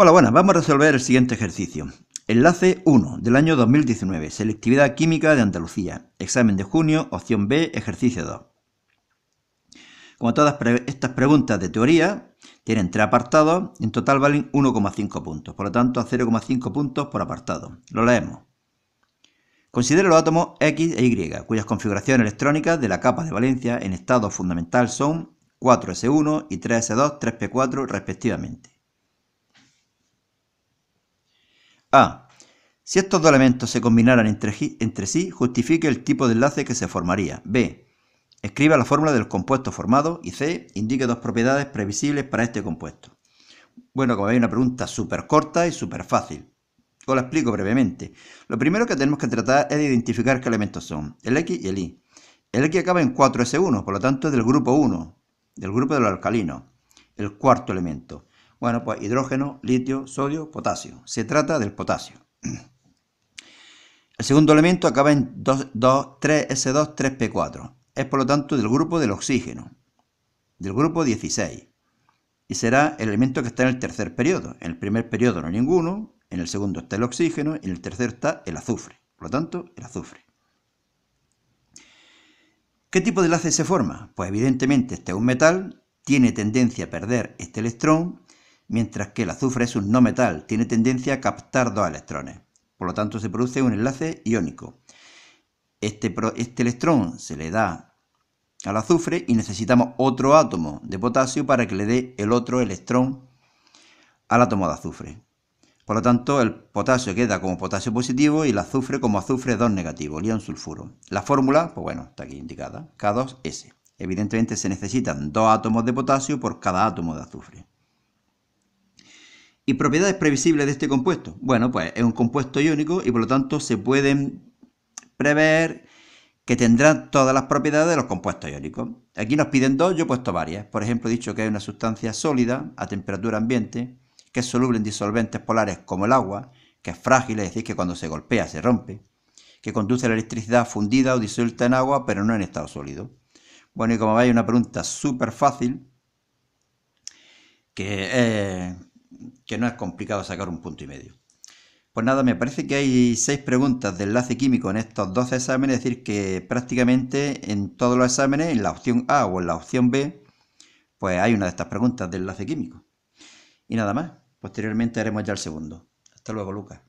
Hola, buenas. Vamos a resolver el siguiente ejercicio. Enlace 1 del año 2019. Selectividad química de Andalucía. Examen de junio, opción B, ejercicio 2. Como todas estas preguntas de teoría, tienen tres apartados, en total valen 1,5 puntos, por lo tanto a 0,5 puntos por apartado. Lo leemos. Considera los átomos X e Y, cuyas configuraciones electrónicas de la capa de valencia en estado fundamental son 4S1 y 3S2, 3P4 respectivamente. A. Si estos dos elementos se combinaran entre, sí, justifique el tipo de enlace que se formaría. B. Escriba la fórmula del compuesto formado y C. Indique dos propiedades previsibles para este compuesto. Bueno, como veis, una pregunta súper corta y súper fácil. Os la explico brevemente. Lo primero que tenemos que tratar es de identificar qué elementos son, el X y el Y. El X acaba en 4S1, por lo tanto es del grupo 1, del grupo de los alcalinos, el cuarto elemento. Bueno, pues hidrógeno, litio, sodio, potasio. Se trata del potasio. El segundo elemento acaba en 2, 3, S2, 3P4. Es por lo tanto del grupo del oxígeno, del grupo 16. Y será el elemento que está en el tercer periodo. En el primer periodo no hay ninguno, en el segundo está el oxígeno y en el tercer está el azufre. Por lo tanto, el azufre. ¿Qué tipo de enlace se forma? Pues evidentemente este es un metal, tiene tendencia a perder este electrón mientras que el azufre es un no metal, tiene tendencia a captar dos electrones. Por lo tanto, se produce un enlace iónico. Este, este, electrón se le da al azufre y necesitamos otro átomo de potasio para que le dé el otro electrón al átomo de azufre. Por lo tanto, el potasio queda como potasio positivo y el azufre como azufre 2 negativo, ion sulfuro. La fórmula, pues bueno, está aquí indicada, K2S. Evidentemente se necesitan dos átomos de potasio por cada átomo de azufre. ¿Y propiedades previsibles de este compuesto? Bueno, pues es un compuesto iónico y por lo tanto se pueden prever que tendrán todas las propiedades de los compuestos iónicos. Aquí nos piden dos, yo he puesto varias. Por ejemplo, he dicho que hay una sustancia sólida a temperatura ambiente, que es soluble en disolventes polares como el agua, que es frágil, es decir, que cuando se golpea se rompe, que conduce la electricidad fundida o disuelta en agua, pero no en estado sólido. Bueno, y como veis, una pregunta súper fácil, que es que no es complicado sacar un punto y medio. Pues nada, me parece que hay seis preguntas de enlace químico en estos 12 exámenes, es decir, que prácticamente en todos los exámenes, en la opción A o en la opción B, pues hay una de estas preguntas de enlace químico. Y nada más, posteriormente haremos ya el segundo. Hasta luego, Lucas.